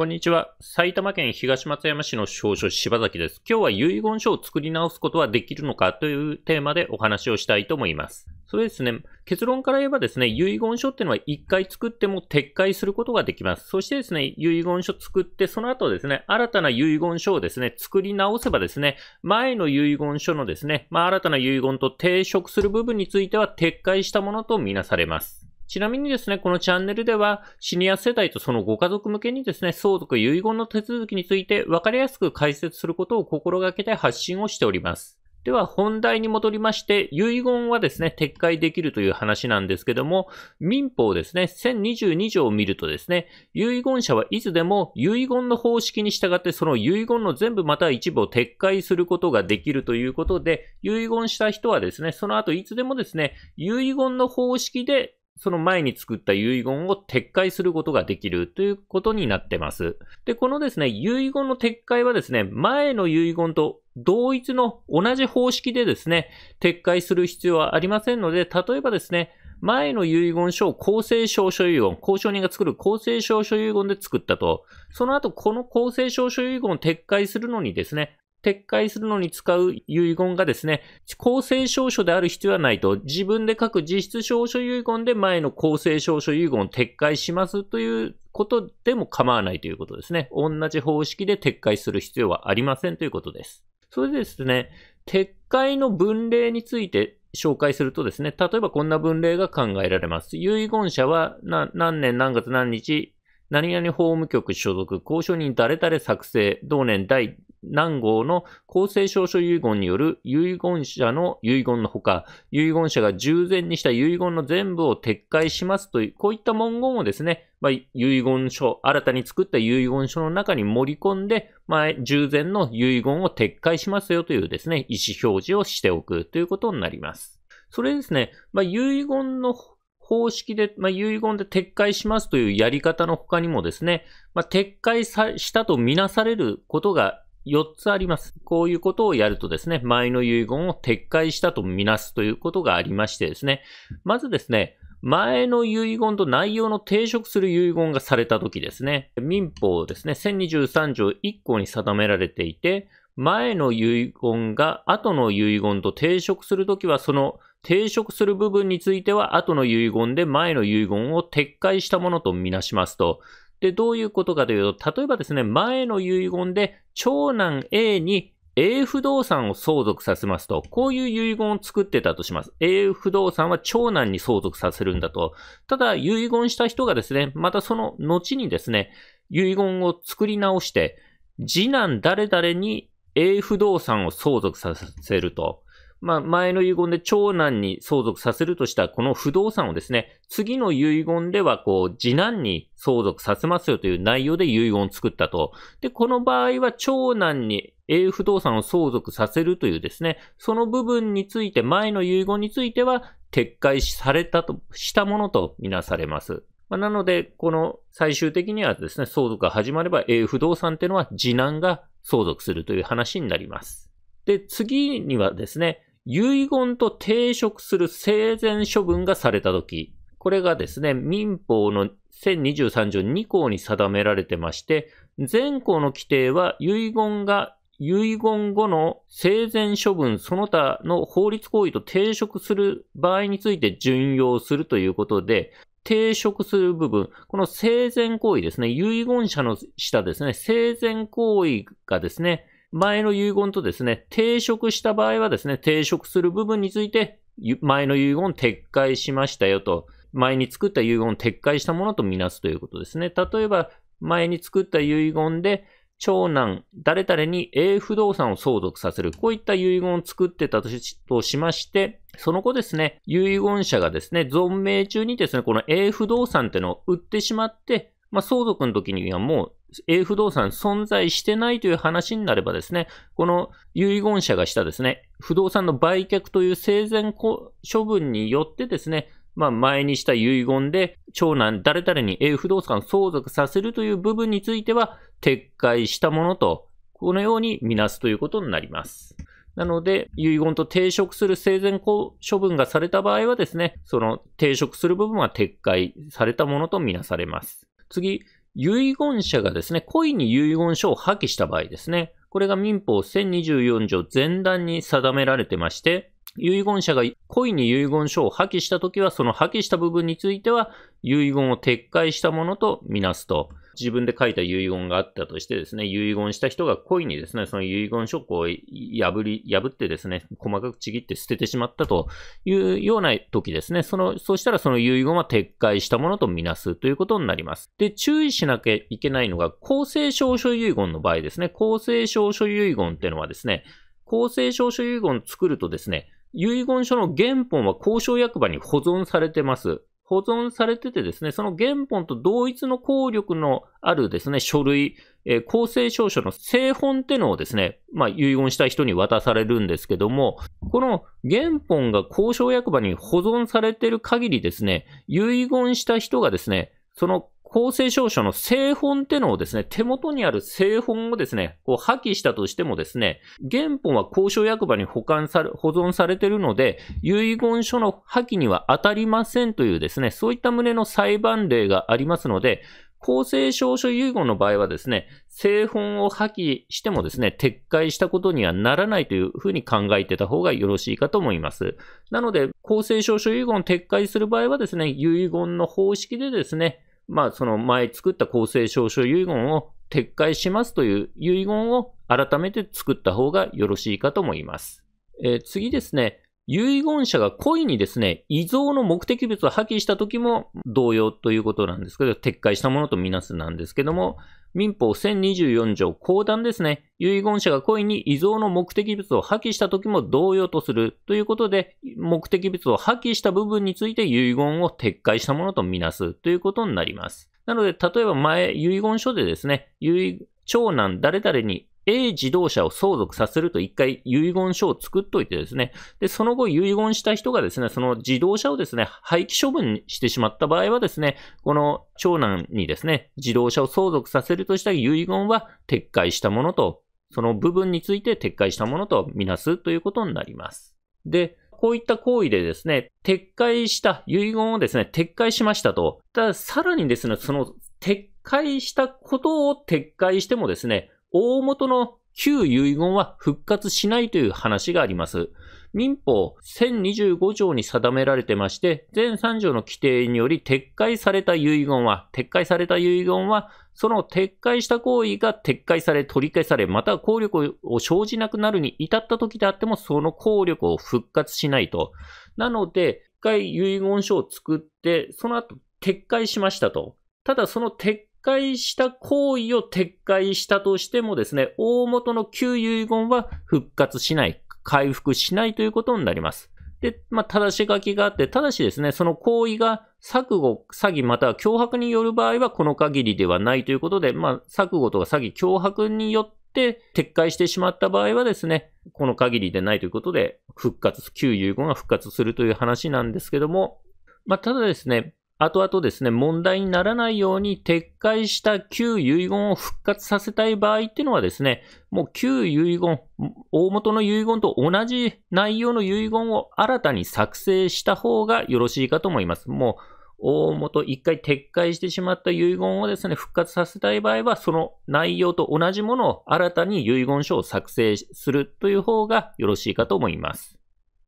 こんにちは。埼玉県東松山市の少書柴崎です。今日は遺言書を作り直すことはできるのかというテーマでお話をしたいと思います。それですね。結論から言えばですね、遺言書っていうのは一回作っても撤回することができます。そしてですね、遺言書作って、その後ですね、新たな遺言書をですね、作り直せばですね、前の遺言書のですね、まあ、新たな遺言と抵触する部分については撤回したものとみなされます。ちなみにですね、このチャンネルでは、シニア世代とそのご家族向けにですね、相続遺言の手続きについて分かりやすく解説することを心がけて発信をしております。では本題に戻りまして、遺言はですね、撤回できるという話なんですけども、民法ですね、1022条を見るとですね、遺言者はいつでも遺言の方式に従ってその遺言の全部または一部を撤回することができるということで、遺言した人はですね、その後いつでもですね、遺言の方式でその前に作った遺言を撤回することができるということになってます。で、このですね、遺言の撤回はですね、前の遺言と同一の同じ方式でですね、撤回する必要はありませんので、例えばですね、前の遺言書を公正証書遺言、公証人が作る公正証書遺言で作ったと、その後この公正証書遺言を撤回するのにですね、撤回するのに使う遺言がですね、公正証書である必要はないと、自分で書く実質証書遺言で前の公正証書遺言を撤回しますということでも構わないということですね。同じ方式で撤回する必要はありませんということです。それでですね、撤回の分類について紹介するとですね、例えばこんな文例が考えられます。遺言者は何年何月何日何々法務局所属、公証人誰々作成、同年第何号の公正証書遺言による遺言者の遺言のほか、遺言者が従前にした遺言の全部を撤回しますという、こういった文言をですね、まあ、遺言書、新たに作った遺言書の中に盛り込んで、まあ、従前の遺言を撤回しますよというですね、意思表示をしておくということになります。それですね、まあ、遺言の公式で、まあ、遺言で撤回しますというやり方の他にもですね、まあ、撤回したとみなされることが4つあります。こういうことをやるとですね、前の遺言を撤回したとみなすということがありましてですね、まずですね、前の遺言と内容の抵触する遺言がされたときですね、民法ですね、1023条1項に定められていて、前の遺言が後の遺言と抵触するときは、その抵触する部分については、後の遺言で前の遺言を撤回したものとみなしますと。で、どういうことかというと、例えばですね、前の遺言で長男 A に A 不動産を相続させますと、こういう遺言を作ってたとします。A 不動産は長男に相続させるんだと。ただ、遺言した人がですね、またその後にですね、遺言を作り直して、次男誰々に A 不動産を相続させると。まあ、前の遺言で長男に相続させるとしたこの不動産をですね、次の遺言では、こう、次男に相続させますよという内容で遺言を作ったと。で、この場合は長男に A 不動産を相続させるというですね、その部分について、前の遺言については撤回されたと、したものとみなされます。まなので、この最終的にはですね、相続が始まれば、A 不動産っていうのは次男が相続するという話になります。で、次にはですね、遺言と抵触する生前処分がされたとき、これがですね、民法の1023条2項に定められてまして、前項の規定は遺言が遺言後の生前処分その他の法律行為と抵触する場合について準用するということで、抵触する部分、この生前行為ですね、遺言者の下ですね、生前行為がですね、前の遺言とですね、抵触した場合はですね、抵触する部分について、前の遺言を撤回しましたよと、前に作った遺言を撤回したものとみなすということですね。例えば、前に作った遺言で、長男、誰々に A 不動産を相続させる。こういった遺言を作ってたとしまして、その後ですね、遺言者がですね、存命中にですね、この A 不動産っていうのを売ってしまって、まあ、相続の時にはもう A 不動産存在してないという話になればですね、この遺言者がしたですね、不動産の売却という生前処分によってですね、まあ、前にした遺言で、長男誰々に A 不動産を相続させるという部分については、撤回したものと、このように見なすということになります。なので、遺言と抵触する生前処分がされた場合はですね、その抵触する部分は撤回されたものと見なされます。次、遺言者がですね、故意に遺言書を破棄した場合ですね、これが民法1024条前段に定められてまして、遺言者が故意に遺言書を破棄したときは、その破棄した部分については、遺言を撤回したものとみなすと。自分で書いた遺言があったとしてですね、遺言した人が故意にですね、その遺言書を破り、破ってですね、細かくちぎって捨ててしまったというような時ですね、その、そうしたらその遺言は撤回したものとみなすということになります。で、注意しなきゃいけないのが、公正証書遺言の場合ですね、公正証書遺言っていうのはですね、公正証書遺言作るとですね、遺言書の原本は公証役場に保存されてます。保存されててですね、その原本と同一の効力のあるですね、書類、えー、公正証書の正本ってのをですね、まあ、遺言した人に渡されるんですけども、この原本が交渉役場に保存されている限りですね、遺言した人がですね、その公正証書の正本ってのをですね、手元にある正本をですね、こう破棄したとしてもですね、原本は公証役場に保管され、保存されているので、遺言書の破棄には当たりませんというですね、そういった旨の裁判例がありますので、公正証書遺言の場合はですね、正本を破棄してもですね、撤回したことにはならないというふうに考えてた方がよろしいかと思います。なので、公正証書遺言を撤回する場合はですね、遺言の方式でですね、まあ、その前作った公正証書遺言を撤回しますという遺言を改めて作った方がよろしいかと思います。えー、次ですね、遺言者が故意にですね、遺贈の目的物を破棄した時も同様ということなんですけど、撤回したものとみなすなんですけども、民法1024条公団ですね、遺言者が故意に遺贈の目的物を破棄した時も同様とするということで、目的物を破棄した部分について遺言を撤回したものとみなすということになります。なので、例えば前、遺言書でですね、長男誰々に A 自動車を相続させると一回遺言書を作っといてですね、で、その後遺言した人がですね、その自動車をですね、廃棄処分してしまった場合はですね、この長男にですね、自動車を相続させるとした遺言は撤回したものと、その部分について撤回したものとみなすということになります。で、こういった行為でですね、撤回した遺言をですね、撤回しましたと。ただ、さらにですね、その撤回したことを撤回してもですね、大元の旧遺言は復活しないという話があります。民法1025条に定められてまして、全3条の規定により撤回された遺言は、撤回された遺言は、その撤回した行為が撤回され、取り消され、また効力を生じなくなるに至った時であっても、その効力を復活しないと。なので、一回遺言書を作って、その後撤回しましたと。ただその撤回した行為を撤回したとしてもですね、大元の旧遺言は復活しない、回復しないということになります。で、まあ、正し書きがあって、ただしですね、その行為が錯誤、詐欺または脅迫による場合はこの限りではないということで、まあ、錯誤とか詐欺、脅迫によって撤回してしまった場合はですね、この限りでないということで、復活、旧遺言が復活するという話なんですけども、まあ、ただですね、後々ですね、問題にならないように撤回した旧遺言を復活させたい場合っていうのはですね、もう旧遺言、大元の遺言と同じ内容の遺言を新たに作成した方がよろしいかと思います。もう、大元一回撤回してしまった遺言をですね、復活させたい場合は、その内容と同じものを新たに遺言書を作成するという方がよろしいかと思います。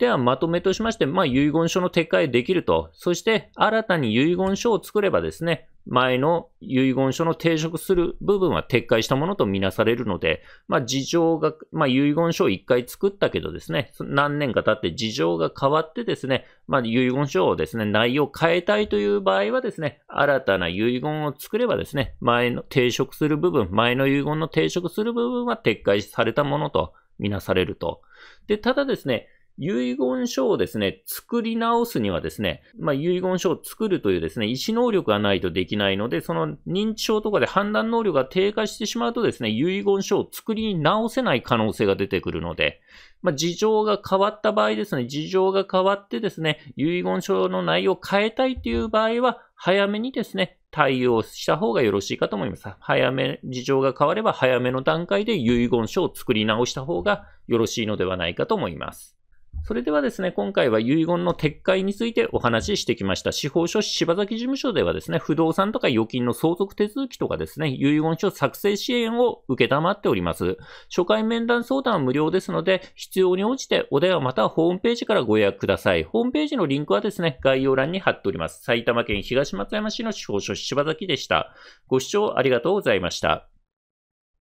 ではまとめとしまして、まあ、遺言書の撤回できると。そして、新たに遺言書を作ればですね、前の遺言書の抵触する部分は撤回したものとみなされるので、まあ、事情が、まあ、遺言書を一回作ったけどですね、何年か経って事情が変わってですね、まあ、遺言書をですね、内容を変えたいという場合はですね、新たな遺言を作ればですね、前の抵触する部分、前の遺言の抵触する部分は撤回されたものとみなされると。で、ただですね、遺言書をですね、作り直すにはですね、まあ、遺言書を作るというですね、意思能力がないとできないので、その認知症とかで判断能力が低下してしまうとですね、遺言書を作り直せない可能性が出てくるので、まあ、事情が変わった場合ですね、事情が変わってですね、遺言書の内容を変えたいという場合は、早めにですね、対応した方がよろしいかと思います。早め、事情が変われば早めの段階で遺言書を作り直した方がよろしいのではないかと思います。それではですね、今回は遺言の撤回についてお話ししてきました。司法書士柴崎事務所ではですね、不動産とか預金の相続手続きとかですね、遺言書作成支援を受けたまっております。初回面談相談は無料ですので、必要に応じてお電話またはホームページからご予約ください。ホームページのリンクはですね、概要欄に貼っております。埼玉県東松山市の司法書士柴崎でした。ご視聴ありがとうございました。